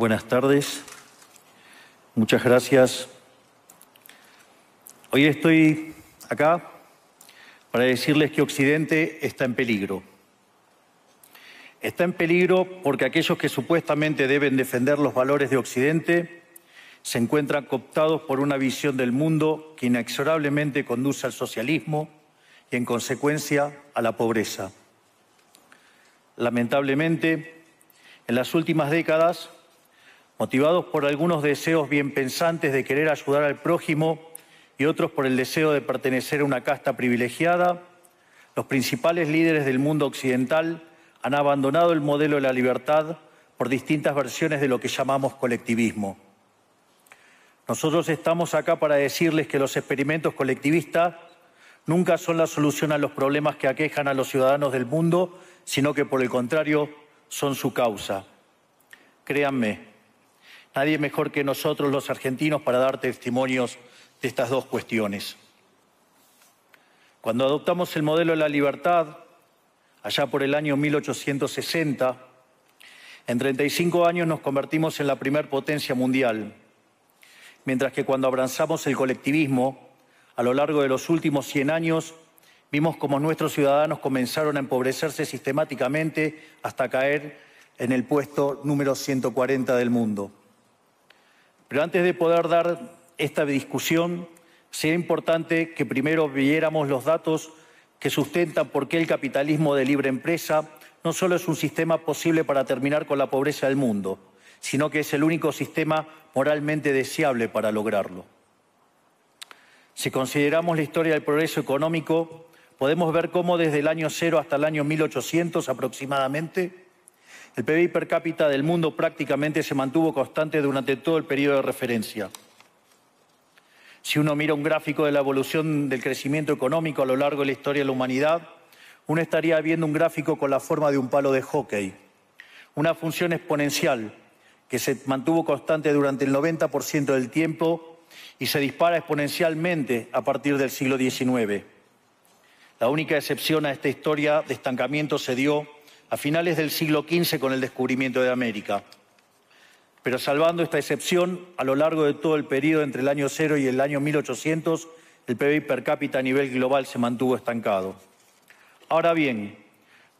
buenas tardes. Muchas gracias. Hoy estoy acá para decirles que Occidente está en peligro. Está en peligro porque aquellos que supuestamente deben defender los valores de Occidente se encuentran cooptados por una visión del mundo que inexorablemente conduce al socialismo y, en consecuencia, a la pobreza. Lamentablemente, en las últimas décadas motivados por algunos deseos bien pensantes de querer ayudar al prójimo y otros por el deseo de pertenecer a una casta privilegiada, los principales líderes del mundo occidental han abandonado el modelo de la libertad por distintas versiones de lo que llamamos colectivismo. Nosotros estamos acá para decirles que los experimentos colectivistas nunca son la solución a los problemas que aquejan a los ciudadanos del mundo, sino que por el contrario son su causa. Créanme, Nadie mejor que nosotros los argentinos para dar testimonios de estas dos cuestiones. Cuando adoptamos el modelo de la libertad, allá por el año 1860, en 35 años nos convertimos en la primer potencia mundial, mientras que cuando abrazamos el colectivismo, a lo largo de los últimos 100 años, vimos como nuestros ciudadanos comenzaron a empobrecerse sistemáticamente hasta caer en el puesto número 140 del mundo. Pero antes de poder dar esta discusión, sería importante que primero viéramos los datos que sustentan por qué el capitalismo de libre empresa no solo es un sistema posible para terminar con la pobreza del mundo, sino que es el único sistema moralmente deseable para lograrlo. Si consideramos la historia del progreso económico, podemos ver cómo desde el año cero hasta el año 1800 aproximadamente, el PIB per cápita del mundo prácticamente se mantuvo constante durante todo el periodo de referencia. Si uno mira un gráfico de la evolución del crecimiento económico a lo largo de la historia de la humanidad, uno estaría viendo un gráfico con la forma de un palo de hockey, una función exponencial que se mantuvo constante durante el 90% del tiempo y se dispara exponencialmente a partir del siglo XIX. La única excepción a esta historia de estancamiento se dio a finales del siglo XV con el descubrimiento de América. Pero salvando esta excepción, a lo largo de todo el periodo entre el año cero y el año 1800, el PIB per cápita a nivel global se mantuvo estancado. Ahora bien,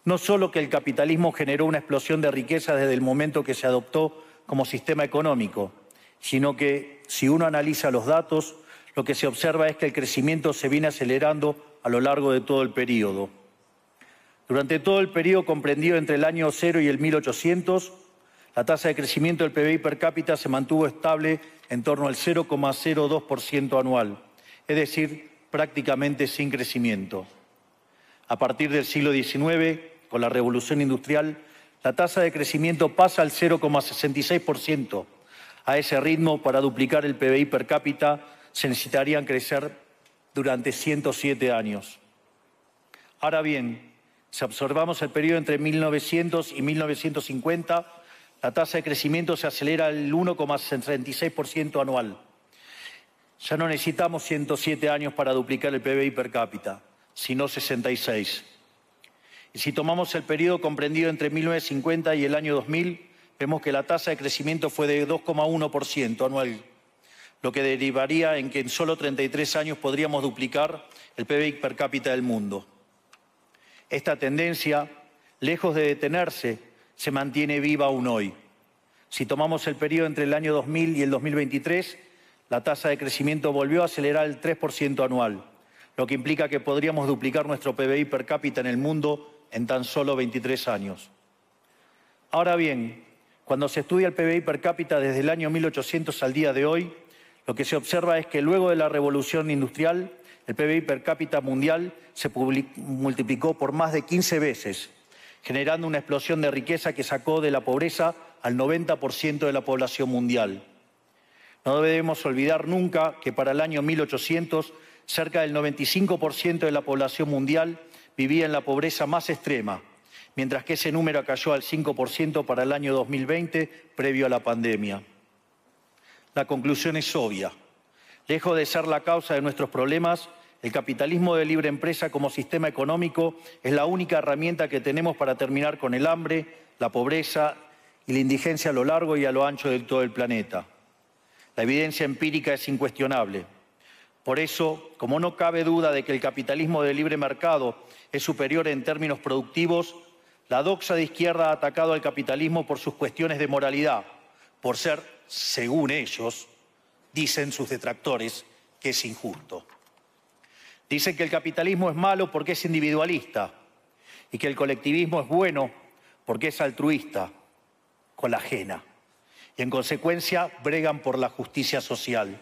no solo que el capitalismo generó una explosión de riqueza desde el momento que se adoptó como sistema económico, sino que si uno analiza los datos, lo que se observa es que el crecimiento se viene acelerando a lo largo de todo el periodo. Durante todo el periodo comprendido entre el año 0 y el 1800, la tasa de crecimiento del PBI per cápita se mantuvo estable en torno al 0,02% anual, es decir, prácticamente sin crecimiento. A partir del siglo XIX, con la revolución industrial, la tasa de crecimiento pasa al 0,66%. A ese ritmo, para duplicar el PBI per cápita, se necesitarían crecer durante 107 años. Ahora bien, si observamos el periodo entre 1900 y 1950, la tasa de crecimiento se acelera al 1,36% anual. Ya no necesitamos 107 años para duplicar el PBI per cápita, sino 66. Y si tomamos el periodo comprendido entre 1950 y el año 2000, vemos que la tasa de crecimiento fue de 2,1% anual, lo que derivaría en que en solo 33 años podríamos duplicar el PBI per cápita del mundo. Esta tendencia, lejos de detenerse, se mantiene viva aún hoy. Si tomamos el periodo entre el año 2000 y el 2023, la tasa de crecimiento volvió a acelerar el 3% anual, lo que implica que podríamos duplicar nuestro PBI per cápita en el mundo en tan solo 23 años. Ahora bien, cuando se estudia el PBI per cápita desde el año 1800 al día de hoy, lo que se observa es que luego de la revolución industrial, el PBI per cápita mundial se multiplicó por más de 15 veces, generando una explosión de riqueza que sacó de la pobreza al 90% de la población mundial. No debemos olvidar nunca que para el año 1800 cerca del 95% de la población mundial vivía en la pobreza más extrema, mientras que ese número cayó al 5% para el año 2020 previo a la pandemia. La conclusión es obvia. Lejos de ser la causa de nuestros problemas, el capitalismo de libre empresa como sistema económico es la única herramienta que tenemos para terminar con el hambre, la pobreza y la indigencia a lo largo y a lo ancho de todo el planeta. La evidencia empírica es incuestionable. Por eso, como no cabe duda de que el capitalismo de libre mercado es superior en términos productivos, la doxa de izquierda ha atacado al capitalismo por sus cuestiones de moralidad, por ser, según ellos, dicen sus detractores, que es injusto. Dicen que el capitalismo es malo porque es individualista y que el colectivismo es bueno porque es altruista con la ajena y en consecuencia bregan por la justicia social.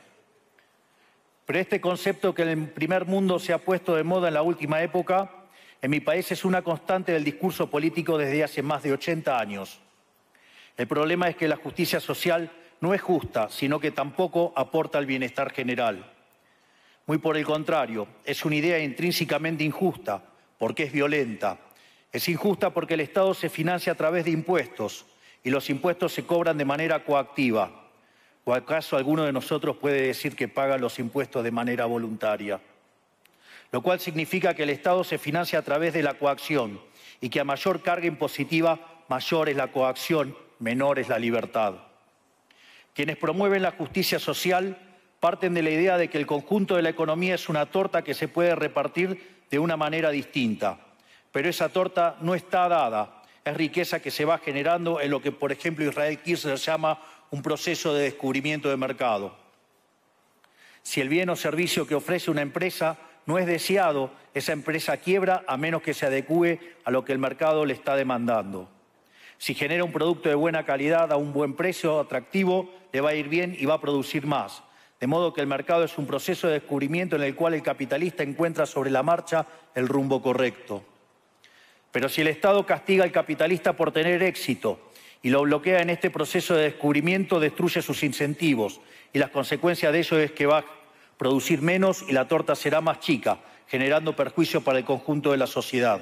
Pero este concepto que en el primer mundo se ha puesto de moda en la última época, en mi país es una constante del discurso político desde hace más de 80 años. El problema es que la justicia social no es justa, sino que tampoco aporta al bienestar general. Muy por el contrario, es una idea intrínsecamente injusta porque es violenta. Es injusta porque el Estado se financia a través de impuestos y los impuestos se cobran de manera coactiva. ¿O acaso alguno de nosotros puede decir que paga los impuestos de manera voluntaria? Lo cual significa que el Estado se financia a través de la coacción y que a mayor carga impositiva, mayor es la coacción, menor es la libertad. Quienes promueven la justicia social parten de la idea de que el conjunto de la economía es una torta que se puede repartir de una manera distinta. Pero esa torta no está dada, es riqueza que se va generando en lo que, por ejemplo, Israel Kirchner llama un proceso de descubrimiento de mercado. Si el bien o servicio que ofrece una empresa no es deseado, esa empresa quiebra a menos que se adecue a lo que el mercado le está demandando. Si genera un producto de buena calidad a un buen precio atractivo, le va a ir bien y va a producir más. De modo que el mercado es un proceso de descubrimiento en el cual el capitalista encuentra sobre la marcha el rumbo correcto. Pero si el Estado castiga al capitalista por tener éxito y lo bloquea en este proceso de descubrimiento, destruye sus incentivos y las consecuencias de ello es que va a producir menos y la torta será más chica, generando perjuicio para el conjunto de la sociedad.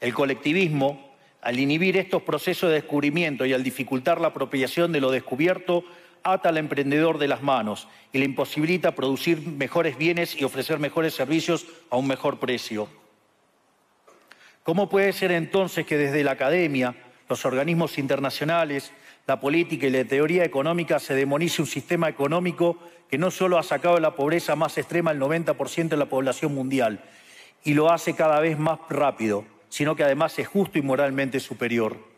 El colectivismo, al inhibir estos procesos de descubrimiento y al dificultar la apropiación de lo descubierto, ata al emprendedor de las manos y le imposibilita producir mejores bienes y ofrecer mejores servicios a un mejor precio. ¿Cómo puede ser entonces que desde la academia, los organismos internacionales, la política y la teoría económica se demonice un sistema económico que no solo ha sacado de la pobreza más extrema el 90% de la población mundial y lo hace cada vez más rápido, sino que además es justo y moralmente superior?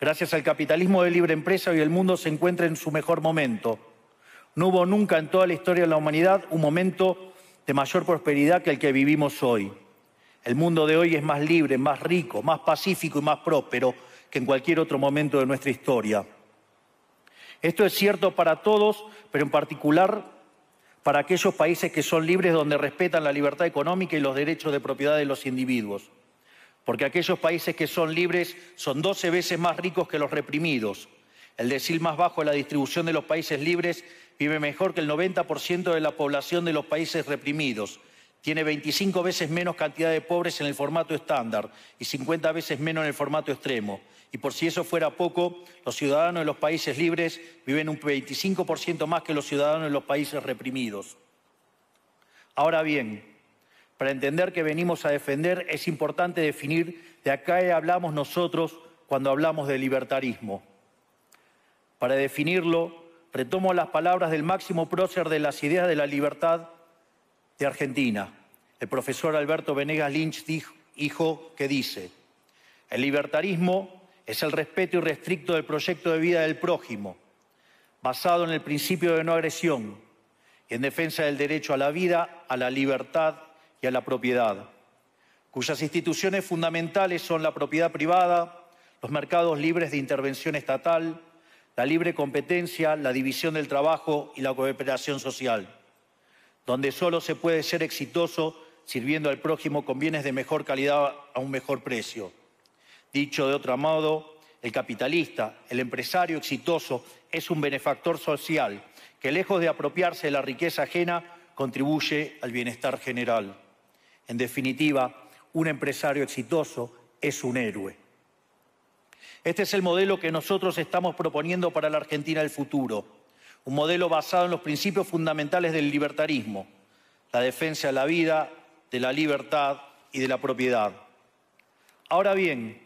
Gracias al capitalismo de libre empresa hoy el mundo se encuentra en su mejor momento. No hubo nunca en toda la historia de la humanidad un momento de mayor prosperidad que el que vivimos hoy. El mundo de hoy es más libre, más rico, más pacífico y más próspero que en cualquier otro momento de nuestra historia. Esto es cierto para todos, pero en particular para aquellos países que son libres donde respetan la libertad económica y los derechos de propiedad de los individuos porque aquellos países que son libres son 12 veces más ricos que los reprimidos. El decil más bajo de la distribución de los países libres vive mejor que el 90% de la población de los países reprimidos. Tiene 25 veces menos cantidad de pobres en el formato estándar y 50 veces menos en el formato extremo. Y por si eso fuera poco, los ciudadanos de los países libres viven un 25% más que los ciudadanos de los países reprimidos. Ahora bien, para entender que venimos a defender es importante definir de acá hablamos nosotros cuando hablamos de libertarismo. Para definirlo, retomo las palabras del máximo prócer de las ideas de la libertad de Argentina. El profesor Alberto Venegas Lynch dijo, hijo que dice, el libertarismo es el respeto irrestricto del proyecto de vida del prójimo, basado en el principio de no agresión y en defensa del derecho a la vida, a la libertad y a la propiedad, cuyas instituciones fundamentales son la propiedad privada, los mercados libres de intervención estatal, la libre competencia, la división del trabajo y la cooperación social, donde solo se puede ser exitoso sirviendo al prójimo con bienes de mejor calidad a un mejor precio. Dicho de otro modo, el capitalista, el empresario exitoso, es un benefactor social que, lejos de apropiarse de la riqueza ajena, contribuye al bienestar general. En definitiva, un empresario exitoso es un héroe. Este es el modelo que nosotros estamos proponiendo para la Argentina del futuro, un modelo basado en los principios fundamentales del libertarismo, la defensa de la vida, de la libertad y de la propiedad. Ahora bien,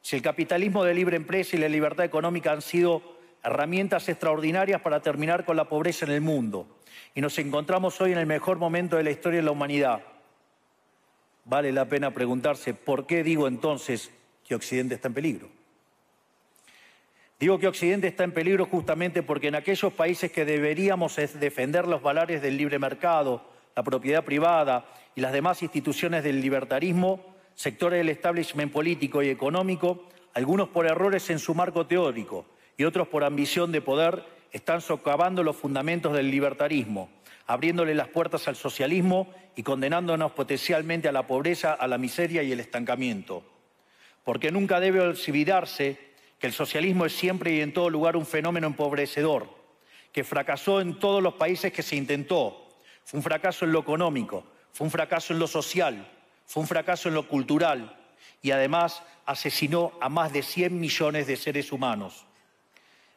si el capitalismo de libre empresa y la libertad económica han sido herramientas extraordinarias para terminar con la pobreza en el mundo, y nos encontramos hoy en el mejor momento de la historia de la humanidad, vale la pena preguntarse por qué digo entonces que Occidente está en peligro. Digo que Occidente está en peligro justamente porque en aquellos países que deberíamos defender los valores del libre mercado, la propiedad privada y las demás instituciones del libertarismo, sectores del establishment político y económico, algunos por errores en su marco teórico y otros por ambición de poder, están socavando los fundamentos del libertarismo abriéndole las puertas al socialismo y condenándonos potencialmente a la pobreza, a la miseria y el estancamiento. Porque nunca debe olvidarse que el socialismo es siempre y en todo lugar un fenómeno empobrecedor, que fracasó en todos los países que se intentó. Fue un fracaso en lo económico, fue un fracaso en lo social, fue un fracaso en lo cultural y además asesinó a más de 100 millones de seres humanos.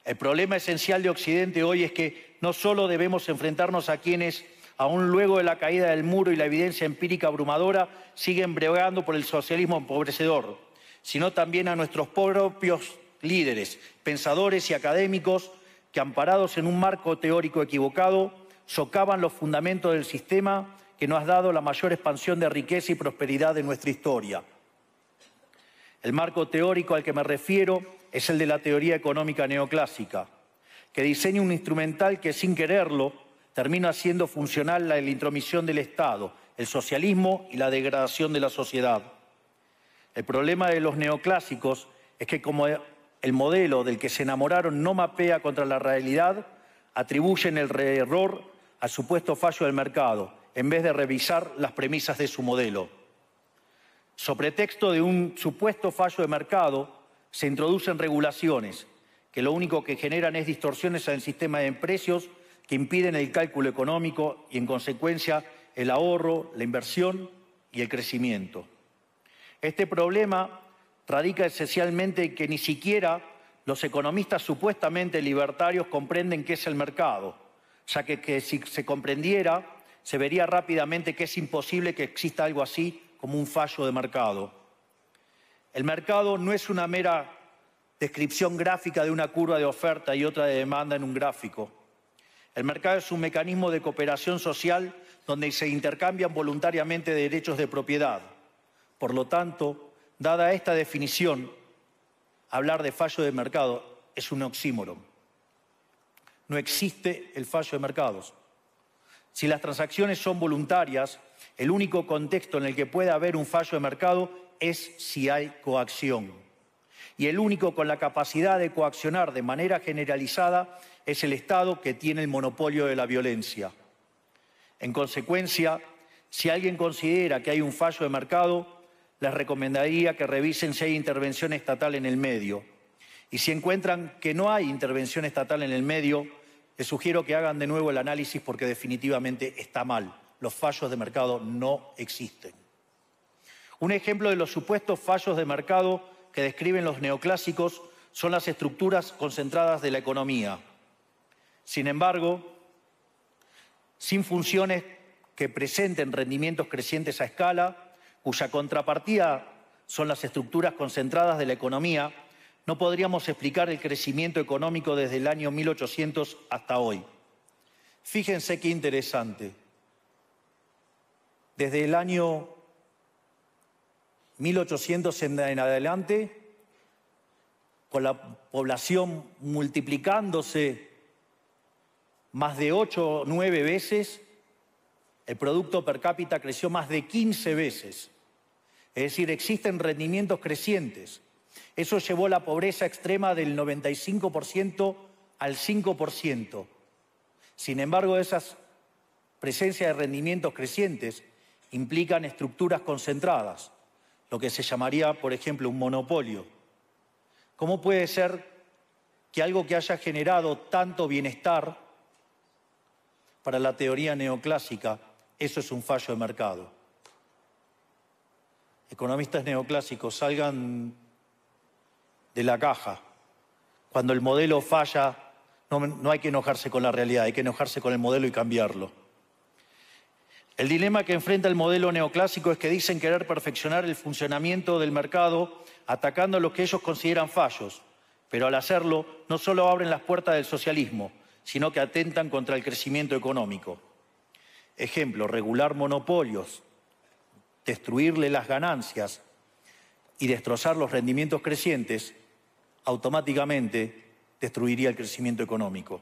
El problema esencial de Occidente hoy es que no solo debemos enfrentarnos a quienes, aún luego de la caída del muro y la evidencia empírica abrumadora, siguen bregando por el socialismo empobrecedor, sino también a nuestros propios líderes, pensadores y académicos que, amparados en un marco teórico equivocado, socavan los fundamentos del sistema que nos ha dado la mayor expansión de riqueza y prosperidad de nuestra historia. El marco teórico al que me refiero es el de la teoría económica neoclásica, que diseña un instrumental que sin quererlo termina haciendo funcional la, intromisión del Estado, el socialismo y la degradación de la sociedad. El problema de los neoclásicos es que como el modelo del que se enamoraron no mapea contra la realidad, atribuyen el error al supuesto fallo del mercado, en vez de revisar las premisas de su modelo. Sobre de un supuesto fallo de mercado, se introducen regulaciones que lo único que generan es distorsiones en el sistema de precios que impiden el cálculo económico y, en consecuencia, el ahorro, la inversión y el crecimiento. Este problema radica esencialmente en que ni siquiera los economistas supuestamente libertarios comprenden qué es el mercado, ya que, que si se comprendiera, se vería rápidamente que es imposible que exista algo así como un fallo de mercado. El mercado no es una mera descripción gráfica de una curva de oferta y otra de demanda en un gráfico. El mercado es un mecanismo de cooperación social donde se intercambian voluntariamente derechos de propiedad. Por lo tanto, dada esta definición, hablar de fallo de mercado es un oxímoron. No existe el fallo de mercados. Si las transacciones son voluntarias, el único contexto en el que puede haber un fallo de mercado es si hay coacción. Y el único con la capacidad de coaccionar de manera generalizada es el Estado que tiene el monopolio de la violencia. En consecuencia, si alguien considera que hay un fallo de mercado, les recomendaría que revisen si hay intervención estatal en el medio. Y si encuentran que no hay intervención estatal en el medio, les sugiero que hagan de nuevo el análisis porque definitivamente está mal los fallos de mercado no existen. Un ejemplo de los supuestos fallos de mercado que describen los neoclásicos son las estructuras concentradas de la economía. Sin embargo, sin funciones que presenten rendimientos crecientes a escala, cuya contrapartida son las estructuras concentradas de la economía, no podríamos explicar el crecimiento económico desde el año 1800 hasta hoy. Fíjense qué interesante. Desde el año 1800 en adelante, con la población multiplicándose más de 8 o 9 veces, el producto per cápita creció más de 15 veces. Es decir, existen rendimientos crecientes. Eso llevó la pobreza extrema del 95% al 5%. Sin embargo, esas presencia de rendimientos crecientes implican estructuras concentradas, lo que se llamaría, por ejemplo, un monopolio. ¿Cómo puede ser que algo que haya generado tanto bienestar para la teoría neoclásica, eso es un fallo de mercado? Economistas neoclásicos, salgan de la caja. Cuando el modelo falla, no, hay que enojarse con la realidad, hay que enojarse con el modelo y cambiarlo. El dilema que enfrenta el modelo neoclásico es que dicen querer perfeccionar el funcionamiento del mercado atacando los que ellos consideran fallos, pero al hacerlo no solo abren las puertas del socialismo, sino que atentan contra el crecimiento económico. Ejemplo, regular monopolios, destruirle las ganancias y destrozar los rendimientos crecientes automáticamente destruiría el crecimiento económico.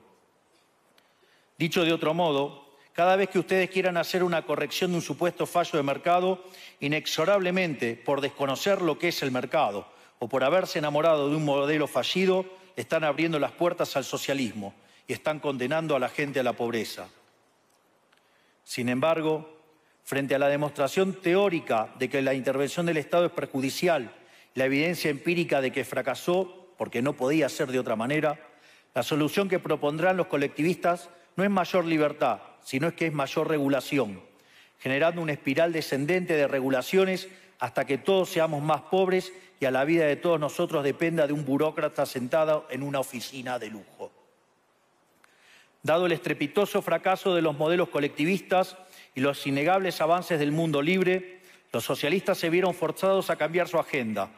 Dicho de otro modo, cada vez que ustedes quieran hacer una corrección de un supuesto fallo de mercado, inexorablemente, por desconocer lo que es el mercado o por haberse enamorado de un modelo fallido, están abriendo las puertas al socialismo y están condenando a la gente a la pobreza. Sin embargo, frente a la demostración teórica de que la intervención del Estado es perjudicial, la evidencia empírica de que fracasó, porque no podía ser de otra manera, la solución que propondrán los colectivistas no es mayor libertad, sino es que es mayor regulación, generando una espiral descendente de regulaciones hasta que todos seamos más pobres y a la vida de todos nosotros dependa de un burócrata sentado en una oficina de lujo. Dado el estrepitoso fracaso de los modelos colectivistas y los innegables avances del mundo libre, los socialistas se vieron forzados a cambiar su agenda.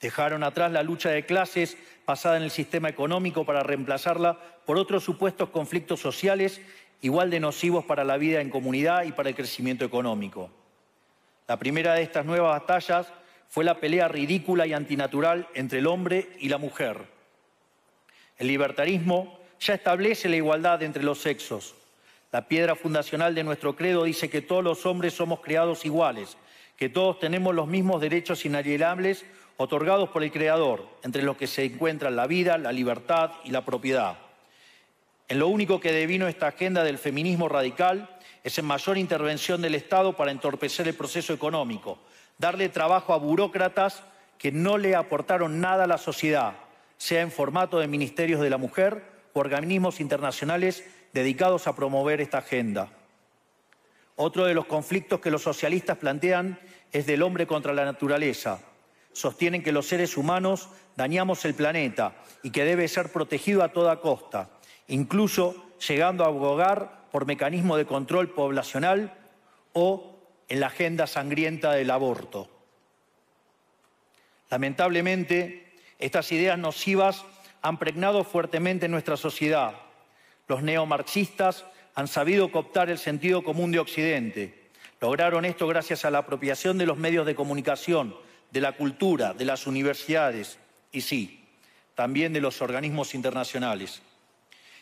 Dejaron atrás la lucha de clases basada en el sistema económico para reemplazarla por otros supuestos conflictos sociales igual de nocivos para la vida en comunidad y para el crecimiento económico. La primera de estas nuevas batallas fue la pelea ridícula y antinatural entre el hombre y la mujer. El libertarismo ya establece la igualdad entre los sexos. La piedra fundacional de nuestro credo dice que todos los hombres somos creados iguales, que todos tenemos los mismos derechos inalienables otorgados por el Creador, entre los que se encuentran la vida, la libertad y la propiedad. En lo único que devino esta agenda del feminismo radical es en mayor intervención del Estado para entorpecer el proceso económico, darle trabajo a burócratas que no le aportaron nada a la sociedad, sea en formato de ministerios de la mujer o organismos internacionales dedicados a promover esta agenda. Otro de los conflictos que los socialistas plantean es del hombre contra la naturaleza. Sostienen que los seres humanos dañamos el planeta y que debe ser protegido a toda costa incluso llegando a abogar por mecanismo de control poblacional o en la agenda sangrienta del aborto. Lamentablemente, estas ideas nocivas han pregnado fuertemente nuestra sociedad. Los neomarxistas han sabido cooptar el sentido común de Occidente. Lograron esto gracias a la apropiación de los medios de comunicación, de la cultura, de las universidades y sí, también de los organismos internacionales.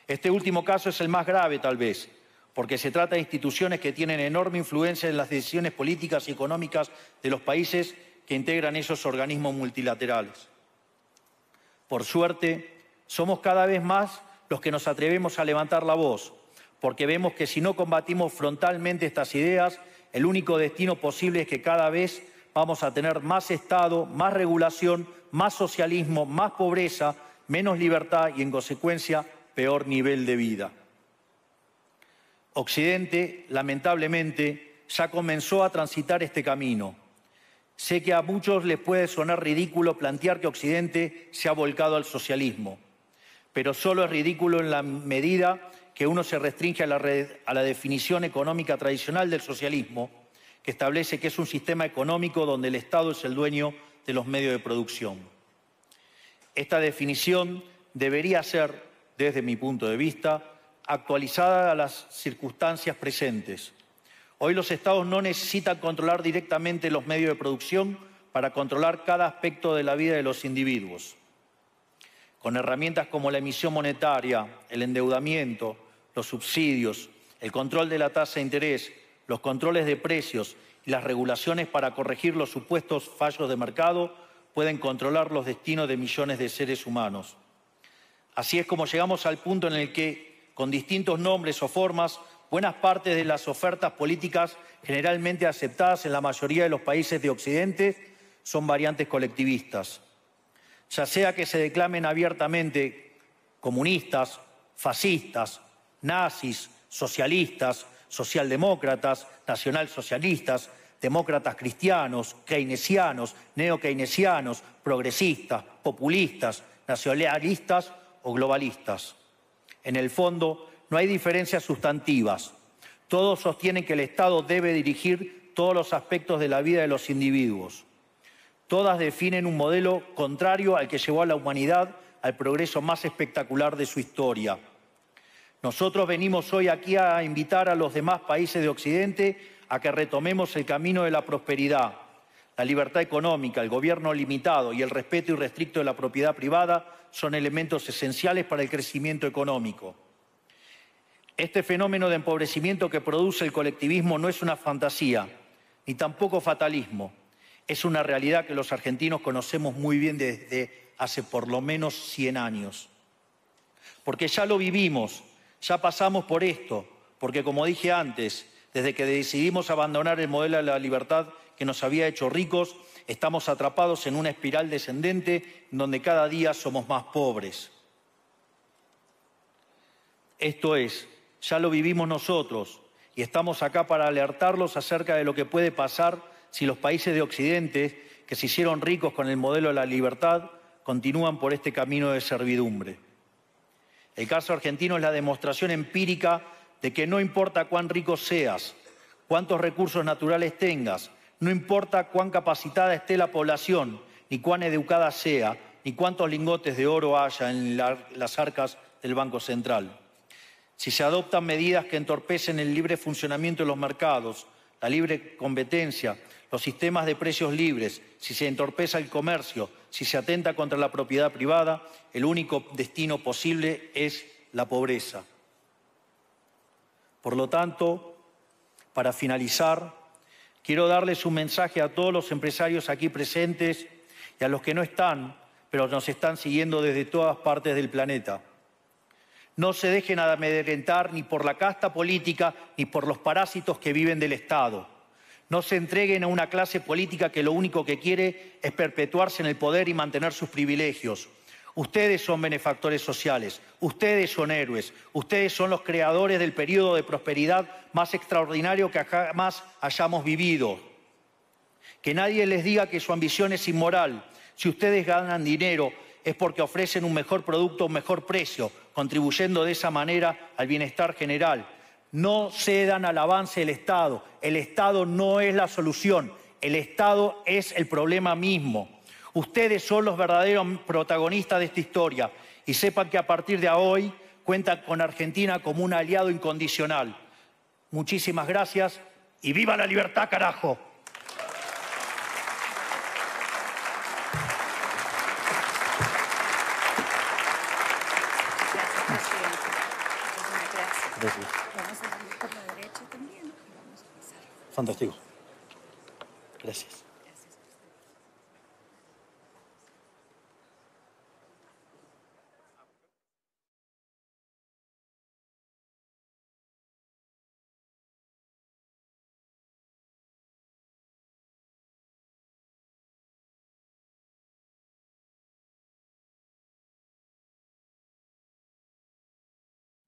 Este último caso es el más grave tal vez, porque se trata de instituciones que tienen enorme influencia en las decisiones políticas y económicas de los países que integran esos organismos multilaterales. Por suerte, somos cada vez más los que nos atrevemos a levantar la voz, porque vemos que si no combatimos frontalmente estas ideas, el único destino posible es que cada vez vamos a tener más Estado, más regulación, más socialismo, más pobreza, menos libertad y, en consecuencia, peor nivel de vida. Occidente, lamentablemente, ya comenzó a transitar este camino. Sé que a muchos les puede sonar ridículo plantear que Occidente se ha volcado al socialismo, pero solo es ridículo en la medida que uno se restringe a la, a la, definición económica tradicional del socialismo, que establece que es un sistema económico donde el Estado es el dueño de los medios de producción. Esta definición debería ser desde mi punto de vista, actualizada a las circunstancias presentes. Hoy los estados no necesitan controlar directamente los medios de producción para controlar cada aspecto de la vida de los individuos. Con herramientas como la emisión monetaria, el endeudamiento, los subsidios, el control de la tasa de interés, los controles de precios y las regulaciones para corregir los supuestos fallos de mercado pueden controlar los destinos de millones de seres humanos. Así es como llegamos al punto en el que, con distintos nombres o formas, buenas partes de las ofertas políticas generalmente aceptadas en la mayoría de los países de Occidente son variantes colectivistas. Ya sea que se declamen abiertamente comunistas, fascistas, nazis, socialistas, socialdemócratas, nacionalsocialistas, demócratas cristianos, keynesianos, neokeynesianos, progresistas, populistas, nacionalistas o globalistas. En el fondo, no hay diferencias sustantivas. Todos sostienen que el Estado debe dirigir todos los aspectos de la vida de los individuos. Todas definen un modelo contrario al que llevó a la humanidad al progreso más espectacular de su historia. Nosotros venimos hoy aquí a invitar a los demás países de Occidente a que retomemos el camino de la prosperidad, la libertad económica, el gobierno limitado y el respeto irrestricto de la propiedad privada son elementos esenciales para el crecimiento económico. Este fenómeno de empobrecimiento que produce el colectivismo no es una fantasía, ni tampoco fatalismo. Es una realidad que los argentinos conocemos muy bien desde hace por lo menos 100 años. Porque ya lo vivimos, ya pasamos por esto, porque como dije antes, desde que decidimos abandonar el modelo de la libertad que nos había hecho ricos, estamos atrapados en una espiral descendente donde cada día somos más pobres. Esto es, ya lo vivimos nosotros y estamos acá para alertarlos acerca de lo que puede pasar si los países de Occidente, que se hicieron ricos con el modelo de la libertad, continúan por este camino de servidumbre. El caso argentino es la demostración empírica de que no importa cuán rico seas, cuántos recursos naturales tengas, no importa cuán capacitada esté la población, ni cuán educada sea, ni cuántos lingotes de oro haya en las arcas del Banco Central. Si se adoptan medidas que entorpecen el libre funcionamiento de los mercados, la libre competencia, los sistemas de precios libres, si se entorpeza el comercio, si se atenta contra la propiedad privada, el único destino posible es la pobreza. Por lo tanto, para finalizar, Quiero darles un mensaje a todos los empresarios aquí presentes y a los que no están, pero nos están siguiendo desde todas partes del planeta. No se dejen amedrentar ni por la casta política ni por los parásitos que viven del Estado. No se entreguen a una clase política que lo único que quiere es perpetuarse en el poder y mantener sus privilegios. Ustedes son benefactores sociales, ustedes son héroes, ustedes son los creadores del periodo de prosperidad más extraordinario que jamás hayamos vivido. Que nadie les diga que su ambición es inmoral. Si ustedes ganan dinero es porque ofrecen un mejor producto un mejor precio, contribuyendo de esa manera al bienestar general. No cedan al avance del Estado. El Estado no es la solución. El Estado es el problema mismo. Ustedes son los verdaderos protagonistas de esta historia y sepan que a partir de hoy cuentan con Argentina como un aliado incondicional. Muchísimas gracias y viva la libertad, carajo. Gracias.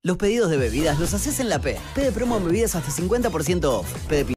Los pedidos de bebidas los haces en la P. P de promo en bebidas hasta 50% off. P